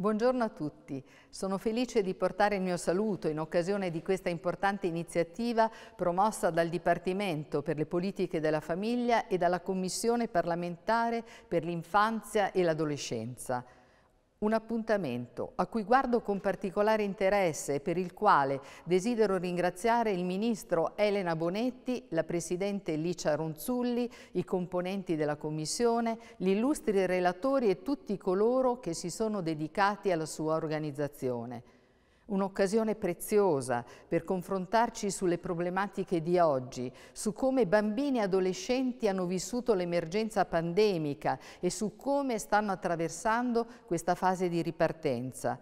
Buongiorno a tutti, sono felice di portare il mio saluto in occasione di questa importante iniziativa promossa dal Dipartimento per le politiche della famiglia e dalla Commissione parlamentare per l'infanzia e l'adolescenza. Un appuntamento a cui guardo con particolare interesse e per il quale desidero ringraziare il Ministro Elena Bonetti, la Presidente Licia Ronzulli, i componenti della Commissione, gli illustri relatori e tutti coloro che si sono dedicati alla sua organizzazione. Un'occasione preziosa per confrontarci sulle problematiche di oggi, su come bambini e adolescenti hanno vissuto l'emergenza pandemica e su come stanno attraversando questa fase di ripartenza.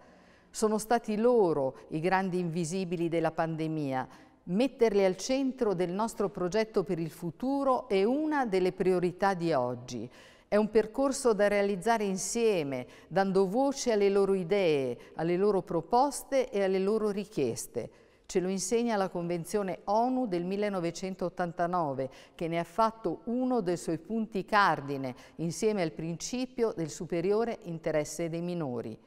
Sono stati loro i grandi invisibili della pandemia. Metterli al centro del nostro progetto per il futuro è una delle priorità di oggi. È un percorso da realizzare insieme, dando voce alle loro idee, alle loro proposte e alle loro richieste. Ce lo insegna la Convenzione ONU del 1989, che ne ha fatto uno dei suoi punti cardine, insieme al principio del superiore interesse dei minori.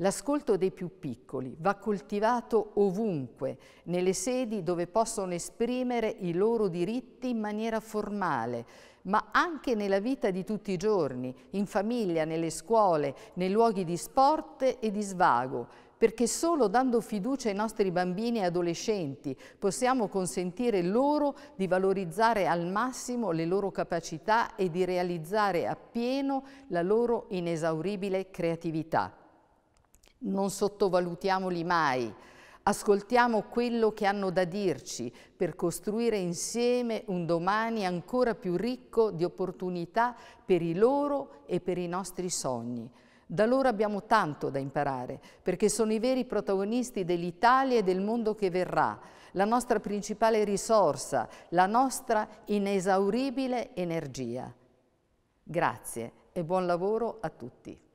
L'ascolto dei più piccoli va coltivato ovunque, nelle sedi dove possono esprimere i loro diritti in maniera formale, ma anche nella vita di tutti i giorni, in famiglia, nelle scuole, nei luoghi di sport e di svago, perché solo dando fiducia ai nostri bambini e adolescenti possiamo consentire loro di valorizzare al massimo le loro capacità e di realizzare appieno la loro inesauribile creatività. Non sottovalutiamoli mai. Ascoltiamo quello che hanno da dirci per costruire insieme un domani ancora più ricco di opportunità per i loro e per i nostri sogni. Da loro abbiamo tanto da imparare, perché sono i veri protagonisti dell'Italia e del mondo che verrà, la nostra principale risorsa, la nostra inesauribile energia. Grazie e buon lavoro a tutti.